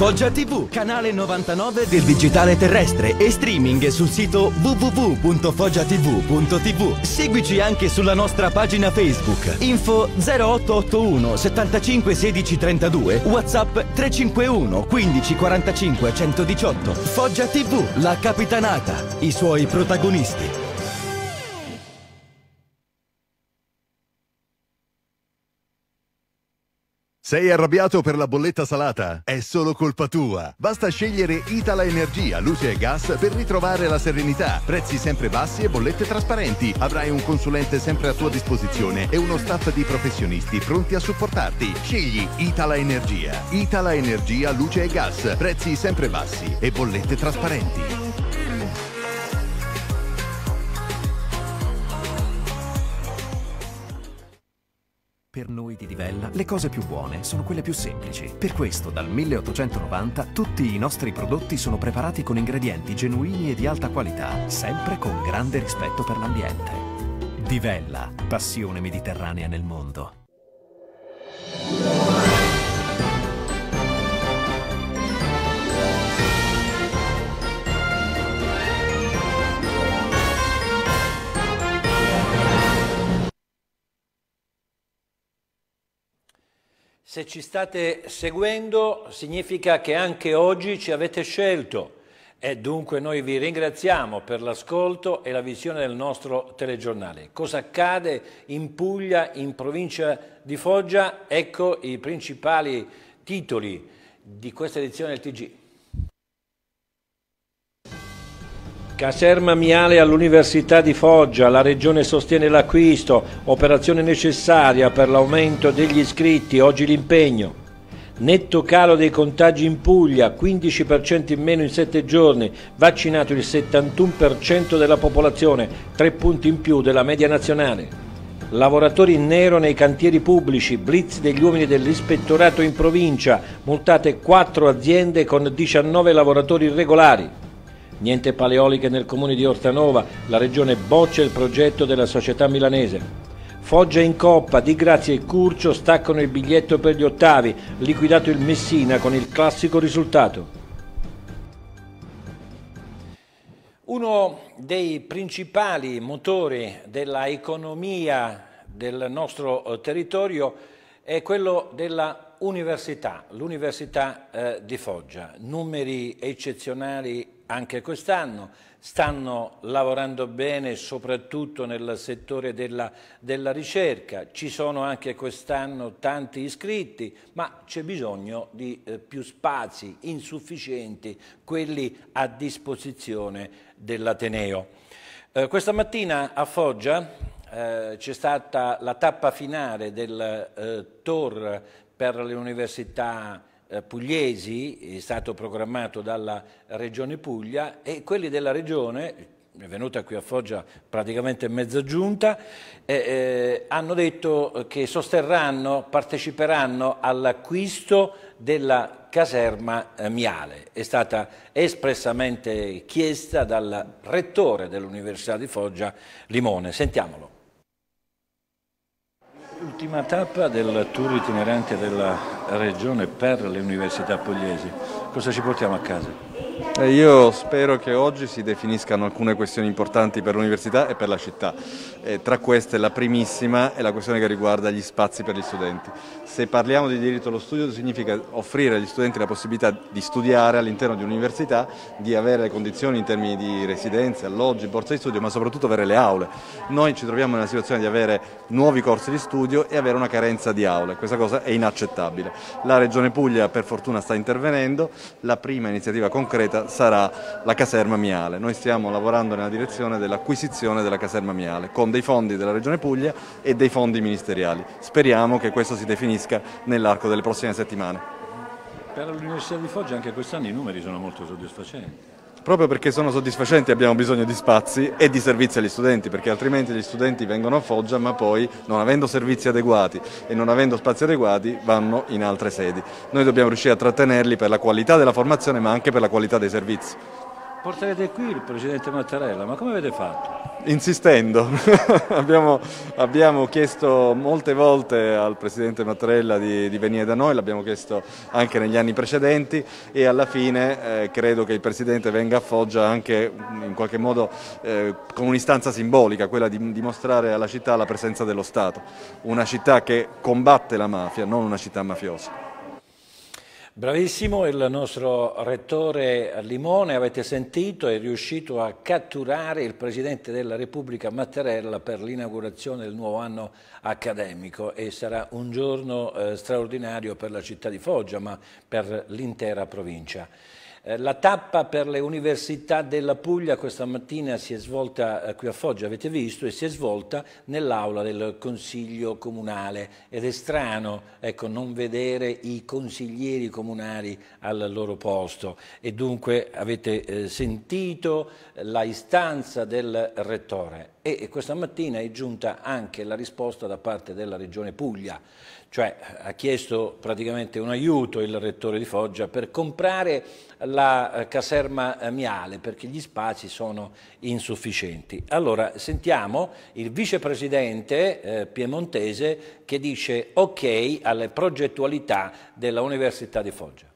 Foggia TV, canale 99 del digitale terrestre e streaming sul sito www.foggiatv.tv. Seguici anche sulla nostra pagina Facebook. Info 0881 75 16 32, WhatsApp 351 15 45 118. Foggia TV, la capitanata, i suoi protagonisti. Sei arrabbiato per la bolletta salata? È solo colpa tua. Basta scegliere Itala Energia, luce e gas per ritrovare la serenità. Prezzi sempre bassi e bollette trasparenti. Avrai un consulente sempre a tua disposizione e uno staff di professionisti pronti a supportarti. Scegli Itala Energia. Itala Energia, luce e gas. Prezzi sempre bassi e bollette trasparenti. Per noi di Divella le cose più buone sono quelle più semplici. Per questo dal 1890 tutti i nostri prodotti sono preparati con ingredienti genuini e di alta qualità, sempre con grande rispetto per l'ambiente. Divella, passione mediterranea nel mondo. Se ci state seguendo significa che anche oggi ci avete scelto e dunque noi vi ringraziamo per l'ascolto e la visione del nostro telegiornale. Cosa accade in Puglia, in provincia di Foggia? Ecco i principali titoli di questa edizione del TG. Caserma Miale all'Università di Foggia, la Regione sostiene l'acquisto, operazione necessaria per l'aumento degli iscritti, oggi l'impegno. Netto calo dei contagi in Puglia, 15% in meno in 7 giorni, vaccinato il 71% della popolazione, 3 punti in più della media nazionale. Lavoratori in nero nei cantieri pubblici, blitz degli uomini dell'ispettorato in provincia, multate 4 aziende con 19 lavoratori irregolari. Niente paleoliche nel comune di Ortanova, la regione boccia il progetto della società milanese. Foggia in coppa, Di Grazia e Curcio staccano il biglietto per gli ottavi, liquidato il Messina con il classico risultato. Uno dei principali motori della economia del nostro eh, territorio è quello della università, l'università eh, di Foggia. Numeri eccezionali anche quest'anno, stanno lavorando bene soprattutto nel settore della, della ricerca, ci sono anche quest'anno tanti iscritti, ma c'è bisogno di eh, più spazi insufficienti, quelli a disposizione dell'Ateneo. Eh, questa mattina a Foggia eh, c'è stata la tappa finale del eh, Tor per le università eh, pugliesi, è stato programmato dalla Regione Puglia e quelli della Regione, è venuta qui a Foggia praticamente mezza giunta, eh, eh, hanno detto che sosterranno, parteciperanno all'acquisto della caserma eh, Miale. È stata espressamente chiesta dal rettore dell'Università di Foggia, Limone. Sentiamolo. L'ultima tappa del tour itinerante della regione per le università pugliesi. Cosa ci portiamo a casa? Io spero che oggi si definiscano alcune questioni importanti per l'università e per la città. E tra queste la primissima è la questione che riguarda gli spazi per gli studenti. Se parliamo di diritto allo studio significa offrire agli studenti la possibilità di studiare all'interno di un'università, di avere le condizioni in termini di residenze, alloggi, borsa di studio, ma soprattutto avere le aule. Noi ci troviamo nella situazione di avere nuovi corsi di studio e avere una carenza di aule. Questa cosa è inaccettabile. La Regione Puglia per fortuna sta intervenendo, la prima iniziativa concreta concreta sarà la caserma Miale. Noi stiamo lavorando nella direzione dell'acquisizione della caserma Miale con dei fondi della Regione Puglia e dei fondi ministeriali. Speriamo che questo si definisca nell'arco delle prossime settimane. Per l'Università di Foggia anche quest'anno i numeri sono molto soddisfacenti. Proprio perché sono soddisfacenti abbiamo bisogno di spazi e di servizi agli studenti, perché altrimenti gli studenti vengono a Foggia ma poi non avendo servizi adeguati e non avendo spazi adeguati vanno in altre sedi. Noi dobbiamo riuscire a trattenerli per la qualità della formazione ma anche per la qualità dei servizi. Porterete qui il Presidente Mattarella, ma come avete fatto? Insistendo, abbiamo, abbiamo, chiesto molte volte al Presidente Mattarella di, di venire da noi, l'abbiamo chiesto anche negli anni precedenti e alla fine eh, credo che il Presidente venga a Foggia anche mm, in qualche modo eh, con un'istanza simbolica, quella di dimostrare alla città la presenza dello Stato, una città che combatte la mafia, non una città mafiosa. Bravissimo, il nostro rettore Limone, avete sentito, è riuscito a catturare il Presidente della Repubblica Mattarella per l'inaugurazione del nuovo anno accademico e sarà un giorno eh, straordinario per la città di Foggia ma per l'intera provincia. Eh, la tappa per le università della Puglia questa mattina si è svolta eh, qui a Foggia, avete visto, e si è svolta nell'aula del Consiglio Comunale ed è strano ecco, non vedere i consiglieri comunali al loro posto e dunque avete eh, sentito eh, la istanza del Rettore e questa mattina è giunta anche la risposta da parte della Regione Puglia cioè ha chiesto praticamente un aiuto il rettore di Foggia per comprare la eh, caserma eh, Miale perché gli spazi sono insufficienti. Allora sentiamo il vicepresidente eh, piemontese che dice ok alle progettualità della Università di Foggia.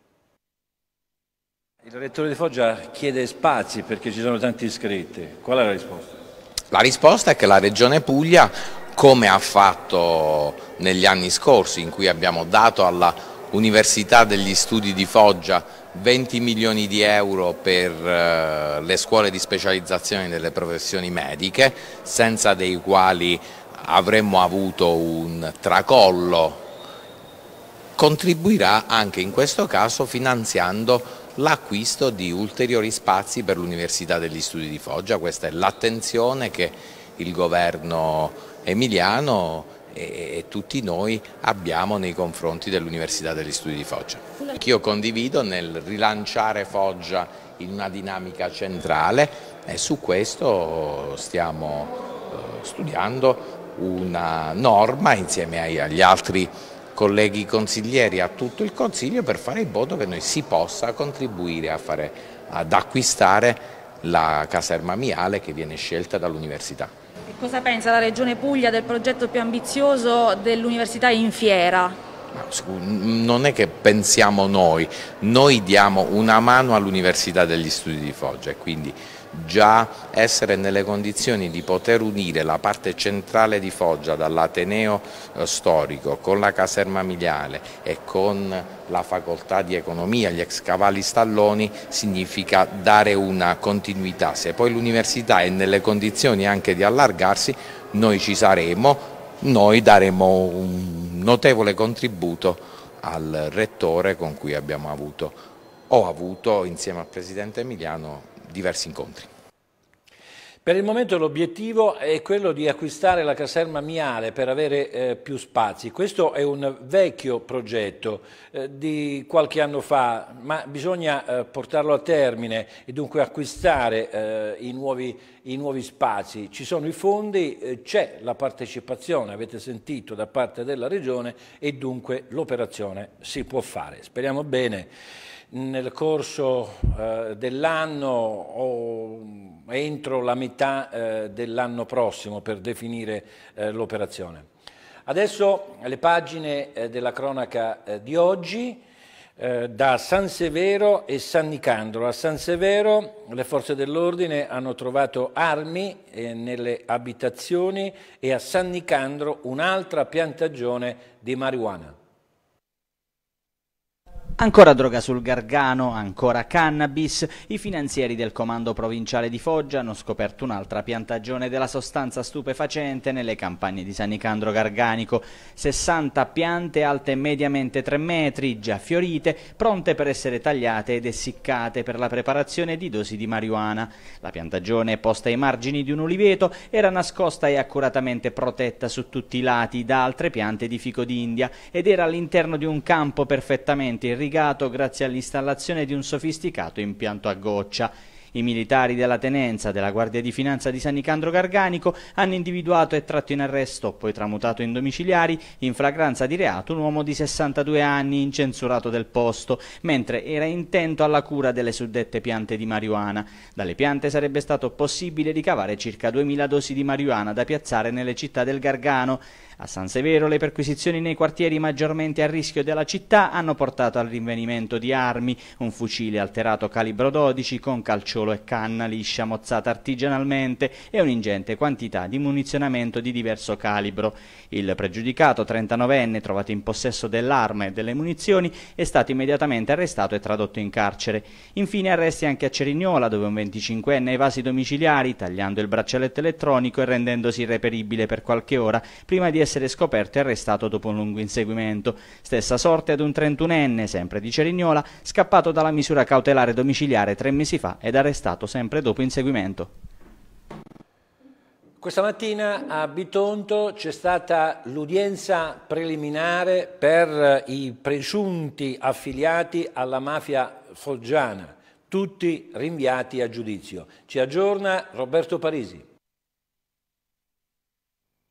Il rettore di Foggia chiede spazi perché ci sono tanti iscritti. Qual è la risposta? La risposta è che la Regione Puglia come ha fatto negli anni scorsi in cui abbiamo dato alla Università degli Studi di Foggia 20 milioni di euro per eh, le scuole di specializzazione delle professioni mediche, senza dei quali avremmo avuto un tracollo, contribuirà anche in questo caso finanziando l'acquisto di ulteriori spazi per l'Università degli Studi di Foggia. Questa è l'attenzione che il governo Emiliano e, tutti noi abbiamo nei confronti dell'Università degli Studi di Foggia. Che io condivido nel rilanciare Foggia in una dinamica centrale e su questo stiamo eh, studiando una norma insieme agli altri colleghi consiglieri, a tutto il Consiglio per fare in modo che noi si possa contribuire fare, ad acquistare la caserma Miale che viene scelta dall'Università. Cosa pensa la Regione Puglia del progetto più ambizioso dell'Università in Fiera? Non è che pensiamo noi, noi diamo una mano all'Università degli Studi di Foggia e quindi già essere nelle condizioni di poter unire la parte centrale di Foggia dall'Ateneo eh, storico con la caserma miliare e con la facoltà di economia, gli ex cavalli stalloni, significa dare una continuità. Se poi l'università è nelle condizioni anche di allargarsi, noi ci saremo, noi daremo un notevole contributo al rettore con cui abbiamo avuto, ho avuto insieme al Presidente Emiliano diversi incontri. Per il momento l'obiettivo è quello di acquistare la caserma Miale per avere eh, più spazi. Questo è un vecchio progetto eh, di qualche anno fa, ma bisogna eh, portarlo a termine e dunque acquistare eh, i nuovi, i, nuovi, spazi. Ci sono i fondi, eh, c'è la partecipazione, avete sentito, da parte della Regione e dunque l'operazione si può fare. Speriamo bene nel corso eh, dell'anno o entro la metà eh, dell'anno prossimo per definire eh, l'operazione. Adesso le pagine eh, della cronaca eh, di oggi eh, da San Severo e San Nicandro. A San Severo le forze dell'ordine hanno trovato armi nelle abitazioni e a San Nicandro un'altra piantagione di marijuana. Ancora droga sul Gargano, ancora cannabis. I finanzieri del comando provinciale di Foggia hanno scoperto un'altra piantagione della sostanza stupefacente nelle campagne di San Nicandro Garganico. 60 piante alte mediamente 3 metri, già fiorite, pronte per essere tagliate ed essiccate per la preparazione di dosi di marijuana. La piantagione, posta ai margini di un uliveto, era nascosta e accuratamente protetta su tutti i lati da altre piante di fico d'India ed era all'interno di un campo perfettamente irrigato irrigato grazie all'installazione di un sofisticato impianto a goccia. I militari della tenenza della Guardia di Finanza di San Nicandro Garganico hanno individuato e tratto in arresto, poi tramutato in domiciliari, in flagranza di reato un uomo di 62 anni incensurato del posto, mentre era intento alla cura delle suddette piante di marijuana. Dalle piante sarebbe stato possibile ricavare circa 2000 dosi di marijuana da piazzare nelle città del Gargano. A San Severo le perquisizioni nei quartieri maggiormente a rischio della città hanno portato al rinvenimento di armi, un fucile alterato calibro 12 con calciolo solo e canna liscia mozzata artigianalmente e un'ingente quantità di munizionamento di diverso calibro. Il pregiudicato, 39enne, trovato in possesso dell'arma e delle munizioni, è stato immediatamente arrestato e tradotto in carcere. Infine arresti anche a Cerignola, dove un 25enne ai vasi domiciliari, tagliando il braccialetto elettronico e rendendosi irreperibile per qualche ora, prima di essere scoperto e arrestato dopo un lungo inseguimento. Stessa sorte ad un 31enne, sempre di Cerignola, scappato dalla misura cautelare domiciliare tre mesi fa ed arrestato sempre dopo inseguimento. Questa mattina a Bitonto c'è stata l'udienza preliminare per eh, i presunti affiliati alla mafia foggiana, tutti rinviati a giudizio. Ci aggiorna Roberto Parisi.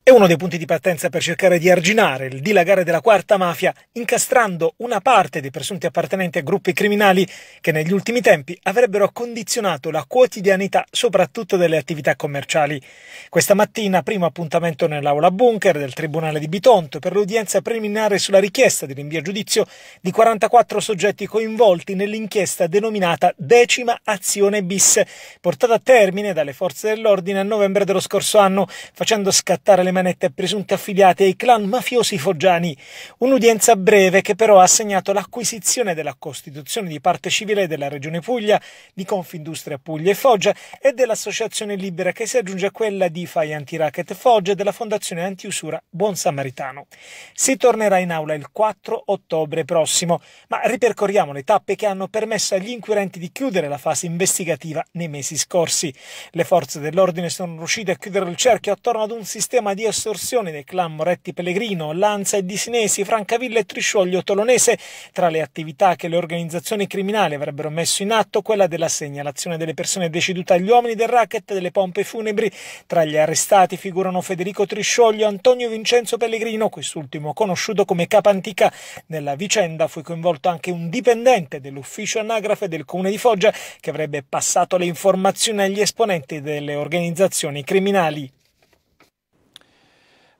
È uno dei punti di partenza per cercare di arginare il dilagare della quarta mafia, incastrando una parte dei presunti appartenenti a gruppi criminali che negli ultimi tempi avrebbero condizionato la quotidianità soprattutto delle attività commerciali. Questa mattina, primo appuntamento nell'aula bunker del Tribunale di Bitonto per l'udienza preliminare sulla richiesta di rinvio a giudizio di 44 soggetti coinvolti nell'inchiesta denominata Decima Azione bis, portata a termine dalle forze dell'ordine a novembre dello scorso anno, facendo scattare le manette presunte affiliate ai clan mafiosi foggiani. Un'udienza breve che però ha segnato l'acquisizione della Costituzione di parte civile della Regione Puglia, di Confindustria Puglia e Foggia e dell'Associazione Libera che si aggiunge a quella di Fai Antiracket Foggia e della Fondazione Antiusura Buon Samaritano. Si tornerà in aula il 4 ottobre prossimo, ma ripercorriamo le tappe che hanno permesso agli inquirenti di chiudere la fase investigativa nei mesi scorsi. Le forze dell'ordine sono riuscite a chiudere il cerchio attorno ad un sistema di di estorsione dei clan Moretti Pellegrino, Lanza e Disinesi, Francavilla e Triscioglio Tolonese. Tra le attività che le organizzazioni criminali avrebbero messo in atto, quella della segnalazione delle persone decedute agli uomini del racket delle pompe funebri. Tra gli arrestati figurano Federico Triscioglio, Antonio Vincenzo Pellegrino, quest'ultimo conosciuto come Capantica. Nella vicenda fu coinvolto anche un dipendente dell'ufficio anagrafe del comune di Foggia che avrebbe passato le informazioni agli esponenti delle organizzazioni criminali.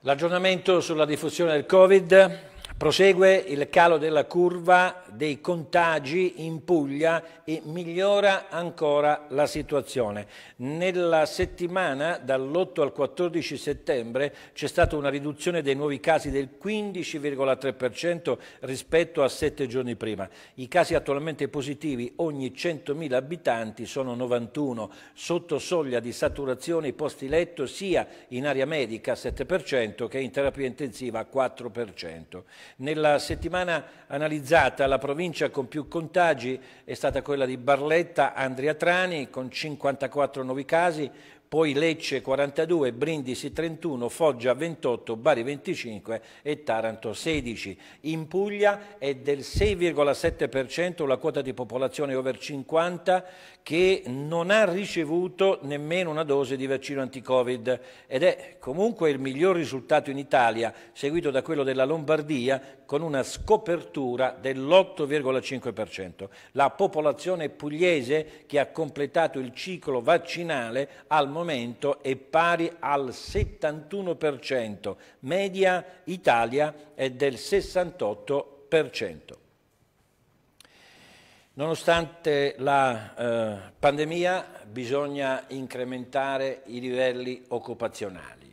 L'aggiornamento sulla diffusione del Covid Prosegue il calo della curva dei contagi in Puglia e migliora ancora la situazione. Nella settimana dall'8 al 14 settembre c'è stata una riduzione dei nuovi casi del 15,3% rispetto a sette giorni prima. I casi attualmente positivi ogni 100.000 abitanti sono 91, sotto soglia di saturazione i posti letto sia in area medica 7% che in terapia intensiva 4%. Nella settimana analizzata la provincia con più contagi è stata quella di Barletta, Andria Trani, con 54 nuovi casi, poi Lecce 42, Brindisi 31, Foggia 28, Bari 25 e Taranto 16. In Puglia è del 6,7% la quota di popolazione over 50 che non ha ricevuto nemmeno una dose di vaccino anti-Covid ed è comunque il miglior risultato in Italia, seguito da quello della Lombardia con una scopertura dell'8,5%. La popolazione pugliese che ha completato il ciclo vaccinale al momento è pari al 71%, media Italia è del 68%. Nonostante la eh, pandemia bisogna incrementare i livelli occupazionali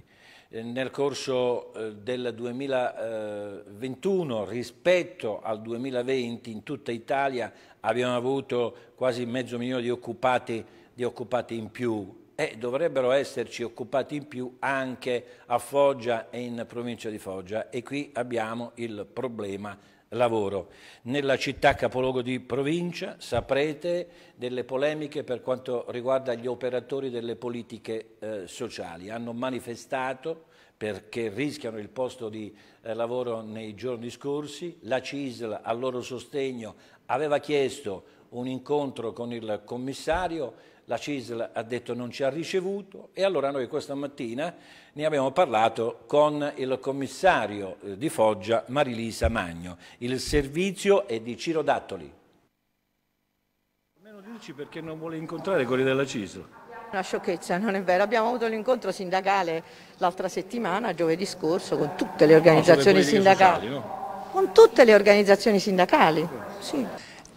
eh, nel corso eh, del 2021 eh, rispetto al 2020 in tutta Italia abbiamo avuto quasi mezzo milione di occupati, di occupati in più eh, dovrebbero esserci occupati in più anche a Foggia e in provincia di Foggia e qui abbiamo il problema lavoro. Nella città capoluogo di provincia saprete delle polemiche per quanto riguarda gli operatori delle politiche eh, sociali. Hanno manifestato perché rischiano il posto di eh, lavoro nei giorni scorsi. La CISL a loro sostegno aveva chiesto un incontro con il commissario la CISL ha detto non ci ha ricevuto e allora noi questa mattina ne abbiamo parlato con il commissario eh, di Foggia Marilisa Magno. Il servizio è di Ciro Dattoli. Almeno dirci perché non vuole incontrare quelli della CISL. Una sciocchezza, non è vero. Abbiamo avuto l'incontro sindacale l'altra settimana, giovedì scorso, con tutte le organizzazioni no, sindacali. Sociali, no? Con tutte le organizzazioni sindacali, sì.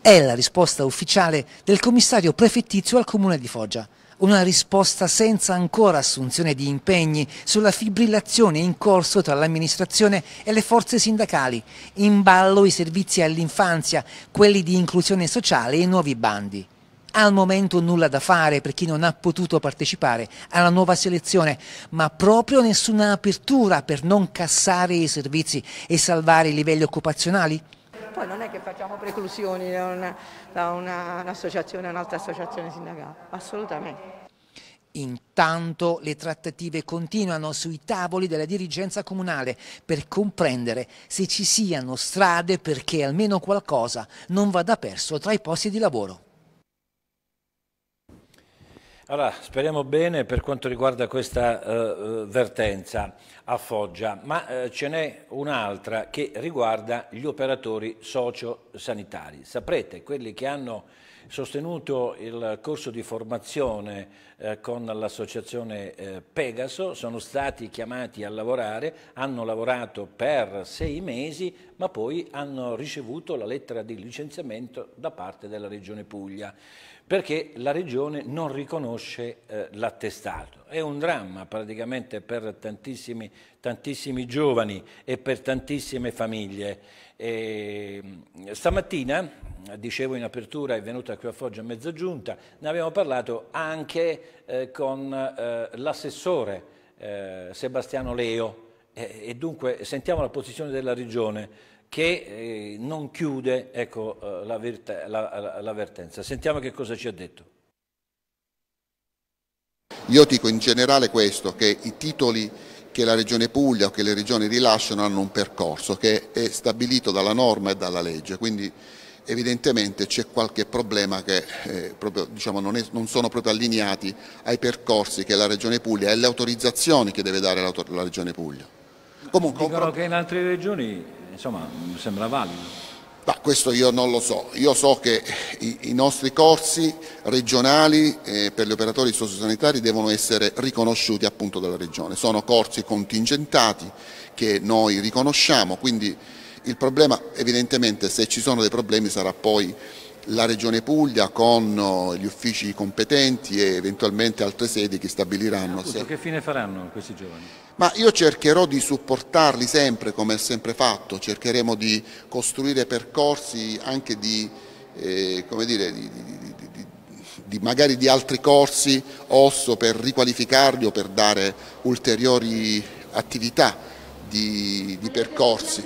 È la risposta ufficiale del commissario prefettizio al comune di Foggia. Una risposta senza ancora assunzione di impegni sulla fibrillazione in corso tra l'amministrazione e le forze sindacali. In ballo i servizi all'infanzia, quelli di inclusione sociale e i nuovi bandi. Al momento nulla da fare per chi non ha potuto partecipare alla nuova selezione, ma proprio nessuna apertura per non cassare i servizi e salvare i livelli occupazionali? poi non è che facciamo preclusioni da, una, da una, un'associazione a un'altra associazione sindacale, assolutamente. Intanto le trattative continuano sui tavoli della dirigenza comunale per comprendere se ci siano strade perché almeno qualcosa non vada perso tra i posti di lavoro. Allora, speriamo bene per quanto riguarda questa eh, eh, vertenza a Foggia, ma eh, ce n'è un'altra che riguarda gli operatori sociosanitari. Saprete, quelli che hanno sostenuto il corso di formazione eh, con l'associazione eh, Pegaso, sono stati chiamati a lavorare, hanno lavorato per sei mesi, ma poi hanno ricevuto la lettera di licenziamento da parte della Regione Puglia perché la regione non riconosce eh, l'attestato. È un dramma praticamente per tantissimi, tantissimi giovani e per tantissime famiglie. E, mm, stamattina, dicevo in apertura, è venuta qui a Foggia a mezzogiunta, ne abbiamo parlato anche eh, con eh, l'assessore eh, Sebastiano Leo e dunque sentiamo la posizione della regione che eh, non chiude ecco, eh, l'avvertenza. Sentiamo che cosa ci ha detto. Io dico in generale questo, che i titoli che la Regione Puglia o che le Regioni rilasciano hanno un percorso che è stabilito dalla norma e dalla legge, quindi evidentemente c'è qualche problema che eh, proprio, diciamo, non, è, non, sono proprio allineati ai percorsi che la Regione Puglia e alle autorizzazioni che deve dare la Regione Puglia. Comunque, Dicono che in altre regioni insomma, mi sembra valido. Ma questo io non lo so, io so che i, i nostri corsi regionali eh, per gli operatori sociosanitari devono essere riconosciuti appunto dalla Regione, sono corsi contingentati che noi riconosciamo, quindi il problema evidentemente se ci sono dei problemi sarà poi la Regione Puglia con eh, gli uffici competenti e eventualmente altre sedi che stabiliranno. Appunto, se... Che fine faranno questi giovani? Ma io cercherò di supportarli sempre come è sempre fatto, cercheremo di costruire percorsi anche di, eh, come dire, di, di, di, magari di altri corsi osso per riqualificarli o per dare ulteriori attività di percorsi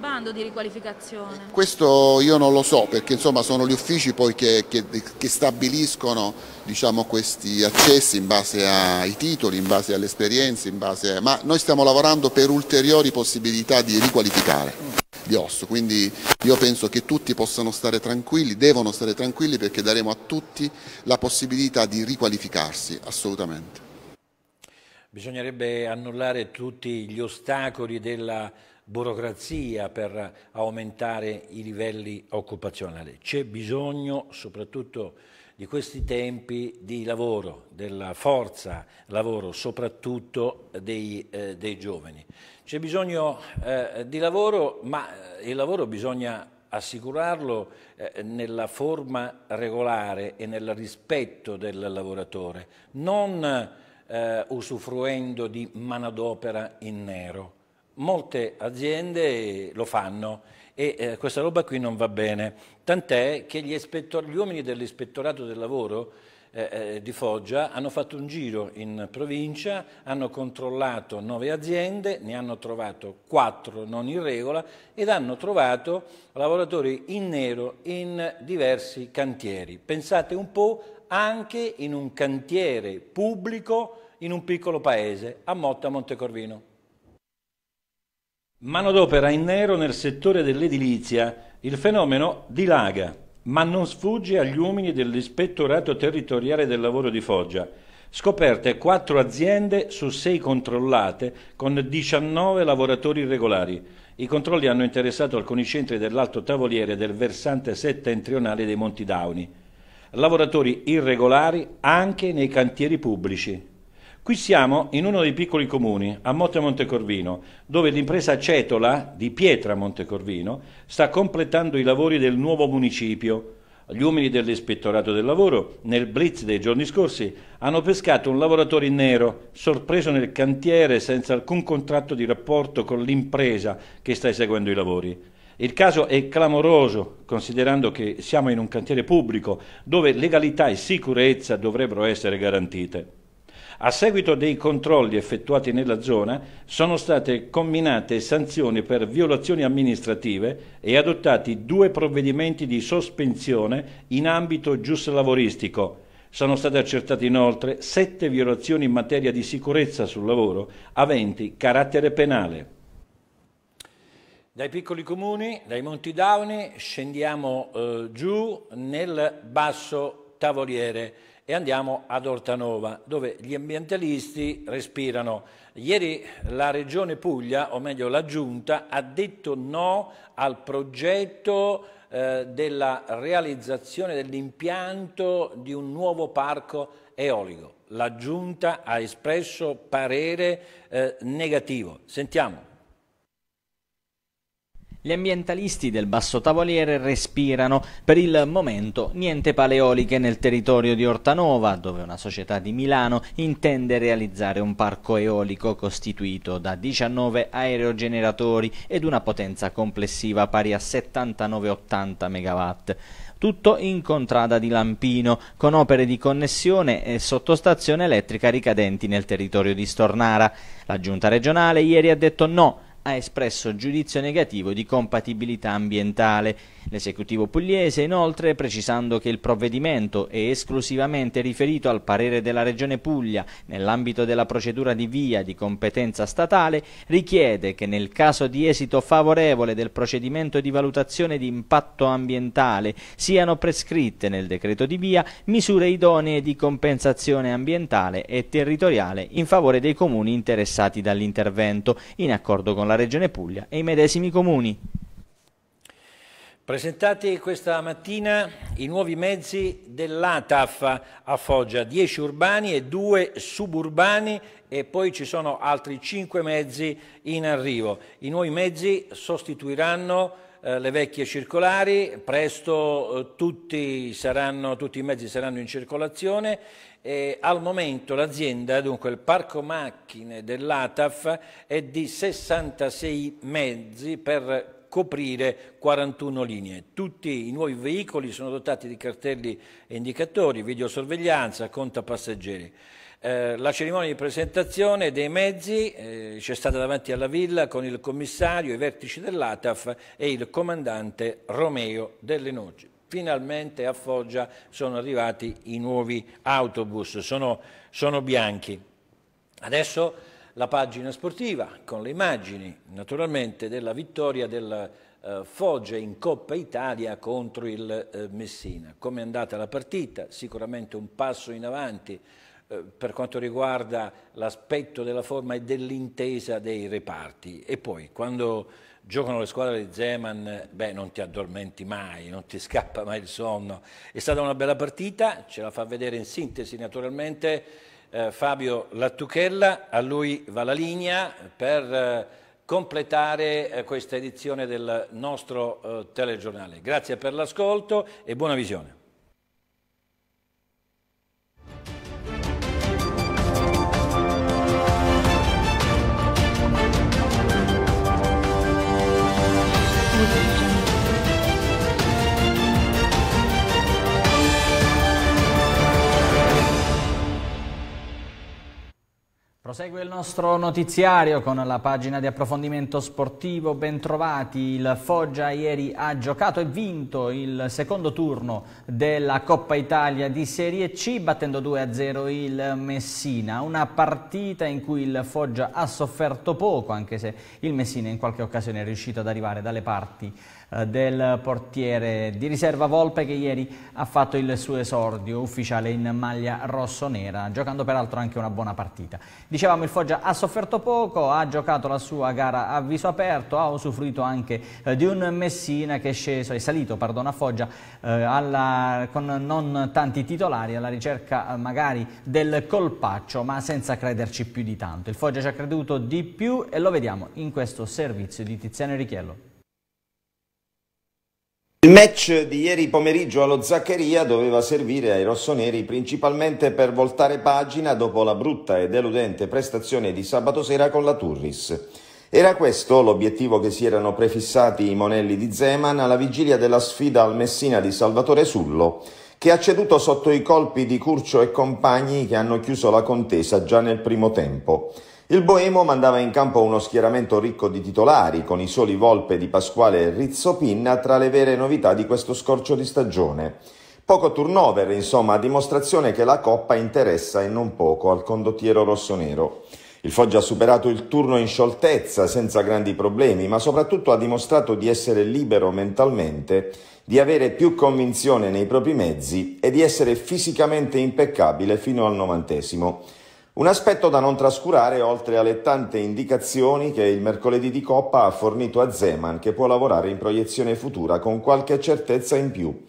bando di riqualificazione? Questo io non lo so perché insomma sono gli uffici poi che, che, che stabiliscono diciamo, questi accessi in base ai titoli, in base alle esperienze, base a... ma noi stiamo lavorando per ulteriori possibilità di riqualificare di osso, quindi io penso che tutti possano stare tranquilli, devono stare tranquilli perché daremo a tutti la possibilità di riqualificarsi assolutamente. Bisognerebbe annullare tutti gli ostacoli della burocrazia per aumentare i livelli occupazionali. C'è bisogno, soprattutto di questi tempi, di lavoro, della forza lavoro, soprattutto dei, eh, dei giovani. C'è bisogno eh, di lavoro, ma eh, il lavoro bisogna assicurarlo eh, nella forma regolare e nel rispetto del lavoratore, non eh, usufruendo di manodopera in nero. Molte aziende lo fanno e eh, questa roba qui non va bene, tant'è che gli, gli uomini dell'ispettorato del lavoro eh, eh, di Foggia hanno fatto un giro in provincia, hanno controllato nove aziende, ne hanno trovato quattro non in regola ed hanno trovato lavoratori in nero in diversi cantieri. Pensate un po' anche in un cantiere pubblico in un piccolo paese, a Motta Montecorvino. Manodopera in nero nel settore dell'edilizia, il fenomeno dilaga, ma non sfugge agli uomini dell'ispettorato territoriale del lavoro di Foggia. Scoperte quattro aziende su sei controllate con 19 lavoratori irregolari. I controlli hanno interessato alcuni centri dell'alto tavoliere del versante settentrionale dei Monti Dauni lavoratori irregolari anche nei cantieri pubblici. Qui siamo in uno dei piccoli comuni, a Motte Montecorvino, dove l'impresa Cetola di Pietra Montecorvino sta completando i lavori del nuovo municipio. Gli uomini dell'ispettorato del lavoro, nel blitz dei giorni scorsi, hanno pescato un lavoratore in nero, sorpreso nel cantiere senza alcun contratto di rapporto con l'impresa che sta eseguendo i lavori. Il caso è clamoroso considerando che siamo in un cantiere pubblico dove legalità e sicurezza dovrebbero essere garantite. A seguito dei controlli effettuati nella zona sono state comminate sanzioni per violazioni amministrative e adottati due provvedimenti di sospensione in ambito giuslavoristico. Sono state accertate inoltre sette violazioni in materia di sicurezza sul lavoro aventi carattere penale. Dai piccoli comuni, dai Monti Dauni, scendiamo eh, giù nel basso Tavoliere e andiamo ad Ortanova, dove gli ambientalisti respirano. Ieri la Regione Puglia, o meglio la Giunta, ha detto no al progetto eh, della realizzazione dell'impianto di un nuovo parco eolico. La Giunta ha espresso parere eh, negativo. Sentiamo. Gli ambientalisti del Basso Tavoliere respirano per il momento niente paleoliche nel territorio di Ortanova, dove una società di Milano intende realizzare un parco eolico costituito da 19 aerogeneratori ed una potenza complessiva pari a 79-80 MW. Tutto in contrada di Lampino, con opere di connessione e sottostazione elettrica ricadenti nel territorio di Stornara. La giunta regionale ieri ha detto no ha espresso giudizio negativo di compatibilità ambientale. L'esecutivo pugliese inoltre precisando che il provvedimento è esclusivamente riferito al parere della Regione Puglia nell'ambito della procedura di via di competenza statale richiede che nel caso di esito favorevole del procedimento di valutazione di impatto ambientale siano prescritte nel decreto di via misure idonee di compensazione ambientale e territoriale in favore dei comuni interessati dall'intervento in accordo con la Regione Puglia e i medesimi comuni. Presentati questa mattina i nuovi mezzi dell'ATAF a Foggia, 10 urbani e 2 suburbani e poi ci sono altri 5 mezzi in arrivo. I nuovi mezzi sostituiranno eh, le vecchie circolari, presto eh, tutti, saranno, tutti, i mezzi saranno in circolazione e al momento l'azienda, dunque il parco macchine dell'ATAF è di 66 mezzi per coprire 41 linee. Tutti i nuovi veicoli sono dotati di cartelli e indicatori, videosorveglianza, conta passeggeri. Eh, la cerimonia di presentazione dei mezzi eh, c'è stata davanti alla villa con il commissario, i vertici dell'ATAF e il comandante Romeo Delle Noci. Finalmente a Foggia sono arrivati i nuovi autobus, sono, sono bianchi. Adesso la pagina sportiva con le immagini naturalmente della vittoria del eh, Foggia in Coppa Italia contro il eh, Messina. Come è andata la partita? Sicuramente un passo in avanti eh, per quanto riguarda l'aspetto della forma e dell'intesa dei reparti. E poi quando giocano le squadre di Zeman, beh, non ti addormenti mai, non ti scappa mai il sonno. È stata una bella partita, ce la fa vedere in sintesi naturalmente eh, Fabio Lattuchella, a lui va la linea per eh, completare eh, questa edizione del nostro eh, telegiornale. Grazie per l'ascolto e buona visione. Prosegue il nostro notiziario con la pagina di approfondimento sportivo. Bentrovati, il Foggia ieri ha giocato e vinto il secondo turno della Coppa Italia di Serie C battendo 2-0 il Messina. Una partita in cui il Foggia ha sofferto poco anche se il Messina in qualche occasione è riuscito ad arrivare dalle parti eh, del portiere di riserva Volpe che ieri ha fatto il suo esordio ufficiale in maglia rosso-nera, giocando peraltro anche una buona partita. Dicevamo il Foggia ha sofferto poco, ha giocato la sua gara a viso aperto, ha usufruito anche eh, di un Messina che è, sceso, è salito pardon, a Foggia eh, alla, con non tanti titolari alla ricerca eh, magari del colpaccio ma senza crederci più di tanto. Il Foggia ci ha creduto di più e lo vediamo in questo servizio di Tiziano Richello. Il match di ieri pomeriggio allo Zaccheria doveva servire ai rossoneri principalmente per voltare pagina dopo la brutta e deludente prestazione di sabato sera con la Turris. Era questo l'obiettivo che si erano prefissati i monelli di Zeman alla vigilia della sfida al Messina di Salvatore Sullo, che ha ceduto sotto i colpi di Curcio e compagni che hanno chiuso la contesa già nel primo tempo. Il Boemo mandava in campo uno schieramento ricco di titolari, con i soli Volpe di Pasquale e Rizzo Pinna tra le vere novità di questo scorcio di stagione. Poco turnover, insomma, a dimostrazione che la Coppa interessa e non poco al condottiero rossonero. Il Foggia ha superato il turno in scioltezza, senza grandi problemi, ma soprattutto ha dimostrato di essere libero mentalmente, di avere più convinzione nei propri mezzi e di essere fisicamente impeccabile fino al novantesimo. Un aspetto da non trascurare oltre alle tante indicazioni che il mercoledì di Coppa ha fornito a Zeman che può lavorare in proiezione futura con qualche certezza in più.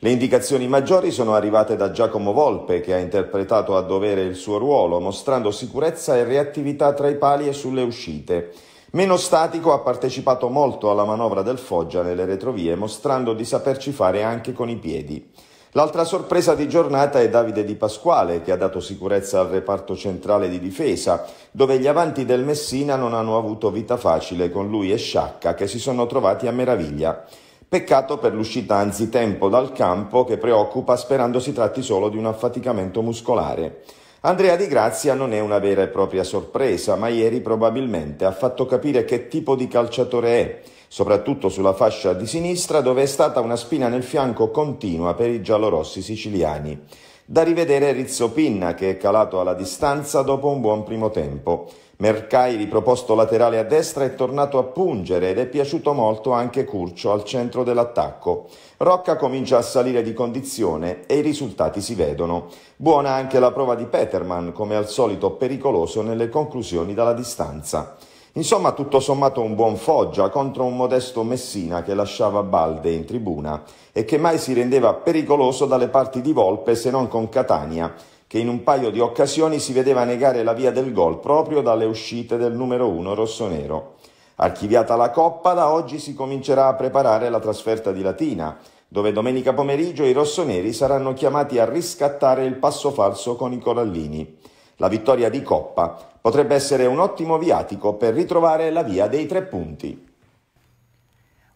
Le indicazioni maggiori sono arrivate da Giacomo Volpe che ha interpretato a dovere il suo ruolo mostrando sicurezza e reattività tra i pali e sulle uscite. Meno statico ha partecipato molto alla manovra del Foggia nelle retrovie mostrando di saperci fare anche con i piedi. L'altra sorpresa di giornata è Davide Di Pasquale, che ha dato sicurezza al reparto centrale di difesa, dove gli avanti del Messina non hanno avuto vita facile con lui e Sciacca, che si sono trovati a meraviglia. Peccato per l'uscita anzitempo dal campo, che preoccupa sperando si tratti solo di un affaticamento muscolare. Andrea Di Grazia non è una vera e propria sorpresa, ma ieri probabilmente ha fatto capire che tipo di calciatore è soprattutto sulla fascia di sinistra dove è stata una spina nel fianco continua per i giallorossi siciliani. Da rivedere Rizzo Pinna che è calato alla distanza dopo un buon primo tempo. Mercai riproposto laterale a destra è tornato a pungere ed è piaciuto molto anche Curcio al centro dell'attacco. Rocca comincia a salire di condizione e i risultati si vedono. Buona anche la prova di Peterman, come al solito pericoloso nelle conclusioni dalla distanza. Insomma, tutto sommato un buon Foggia contro un modesto Messina che lasciava Balde in tribuna e che mai si rendeva pericoloso dalle parti di Volpe se non con Catania, che in un paio di occasioni si vedeva negare la via del gol proprio dalle uscite del numero uno rossonero. Archiviata la Coppa, da oggi si comincerà a preparare la trasferta di Latina, dove domenica pomeriggio i rossoneri saranno chiamati a riscattare il passo falso con i corallini. La vittoria di Coppa potrebbe essere un ottimo viatico per ritrovare la via dei tre punti.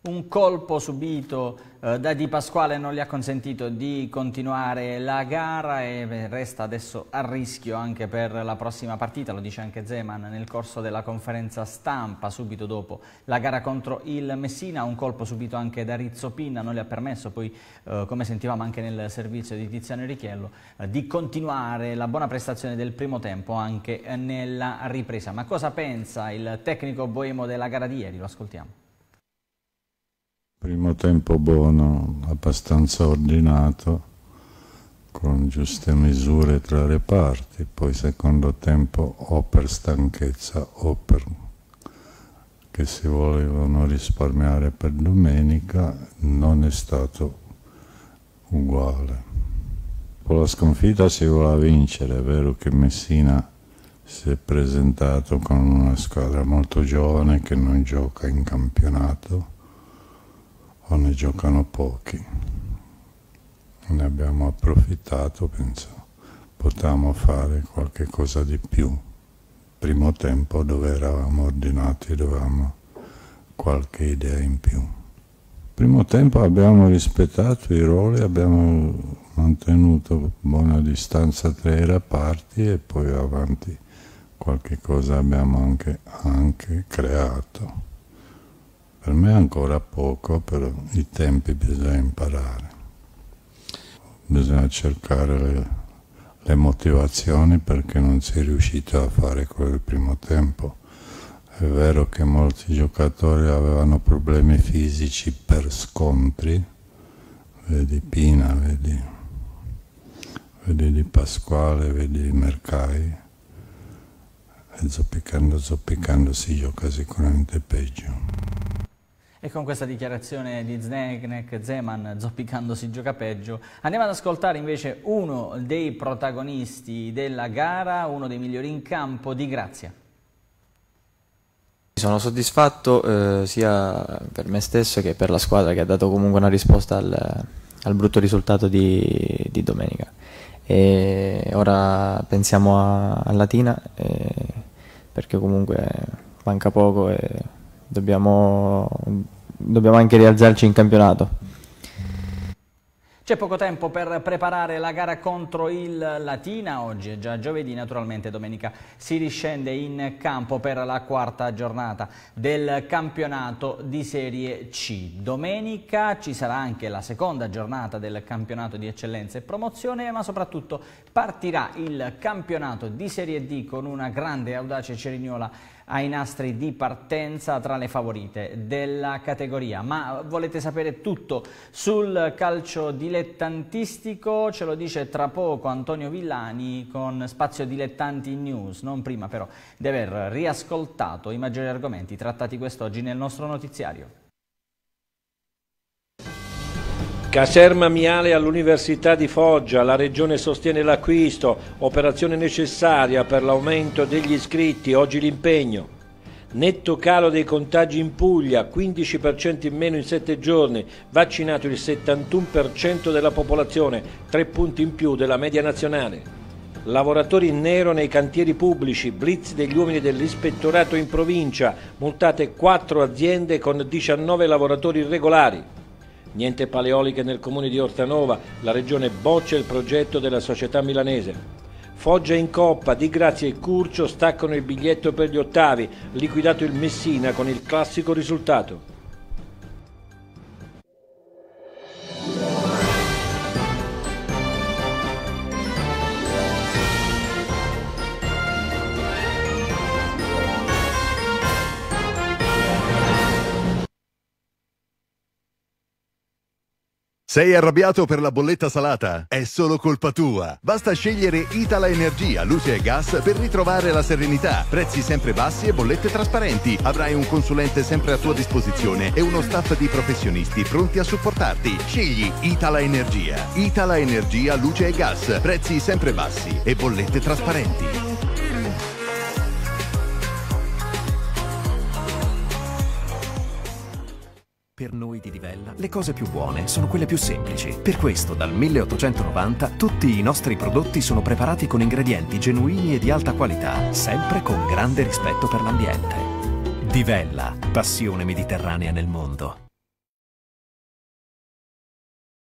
Un colpo subito eh, da Di Pasquale non gli ha consentito di continuare la gara e resta adesso a rischio anche per la prossima partita, lo dice anche Zeman nel corso della conferenza stampa subito dopo la gara contro il Messina, un colpo subito anche da Rizzo Pinna, non gli ha permesso poi eh, come sentivamo anche nel servizio di Tiziano Richello eh, di continuare la buona prestazione del primo tempo anche nella ripresa. Ma cosa pensa il tecnico boemo della gara di ieri? Lo ascoltiamo. Primo tempo buono, abbastanza ordinato, con giuste misure tra le parti, poi secondo tempo o per stanchezza o per che si volevano risparmiare per domenica, non è stato uguale. Con la sconfitta si voleva vincere, è vero che Messina si è presentato con una squadra molto giovane che non gioca in campionato, o ne giocano pochi. Ne abbiamo approfittato, penso, potevamo fare qualche cosa di più. Primo tempo dove eravamo ordinati dovevamo qualche idea in più. Primo tempo abbiamo rispettato i ruoli, abbiamo mantenuto buona distanza tra i reparti e poi avanti qualche cosa abbiamo anche, anche creato. Per me è ancora poco, però i tempi bisogna imparare. Bisogna cercare le, le motivazioni perché non si è riuscito a fare quello del primo tempo. È vero che molti giocatori avevano problemi fisici per scontri, vedi Pina, vedi, vedi Di Pasquale, vedi Mercai, e zoppicando zoppicando si gioca sicuramente peggio. E con questa dichiarazione di Znegnek, Zeman zoppicando si gioca peggio, andiamo ad ascoltare invece uno dei protagonisti della gara, uno dei migliori in campo di Grazia. Sono soddisfatto eh, sia per me stesso che per la squadra che ha dato comunque una risposta al, al brutto risultato di, di domenica. E ora pensiamo a, a Latina eh, perché comunque manca poco e dobbiamo, dobbiamo anche rialzarci in campionato. C'è poco tempo per preparare la gara contro il Latina, oggi è già giovedì, naturalmente domenica si riscende in campo per la quarta giornata del campionato di Serie C. Domenica ci sarà anche la seconda giornata del campionato di eccellenza e promozione, ma soprattutto partirà il campionato di Serie D con una grande e audace cerignola ai nastri di partenza tra le favorite della categoria. Ma volete sapere tutto sul calcio dilettantistico? Ce lo dice tra poco Antonio Villani con Spazio Dilettanti News, non prima però di aver riascoltato i maggiori argomenti trattati quest'oggi nel nostro notiziario. Caserma Miale all'Università di Foggia, la Regione sostiene l'acquisto, operazione necessaria per l'aumento degli iscritti, oggi l'impegno. Netto calo dei contagi in Puglia, 15% in meno in 7 giorni, vaccinato il 71% della popolazione, 3 punti in più della media nazionale. Lavoratori in nero nei cantieri pubblici, blitz degli uomini dell'ispettorato in provincia, multate 4 aziende con 19 lavoratori irregolari. Niente paleoliche nel comune di Ortanova, la regione boccia il progetto della società milanese. Foggia in coppa, Di Grazia e Curcio staccano il biglietto per gli ottavi, liquidato il Messina con il classico risultato. Sei arrabbiato per la bolletta salata? È solo colpa tua. Basta scegliere Itala Energia, luce e gas per ritrovare la serenità. Prezzi sempre bassi e bollette trasparenti. Avrai un consulente sempre a tua disposizione e uno staff di professionisti pronti a supportarti. Scegli Itala Energia. Itala Energia, luce e gas. Prezzi sempre bassi e bollette trasparenti. circuiti di vella, le cose più buone sono quelle più semplici. Per questo, dal 1890, tutti i nostri prodotti sono preparati con ingredienti genuini e di alta qualità, sempre con grande rispetto per l'ambiente. Di Vella, passione mediterranea nel mondo.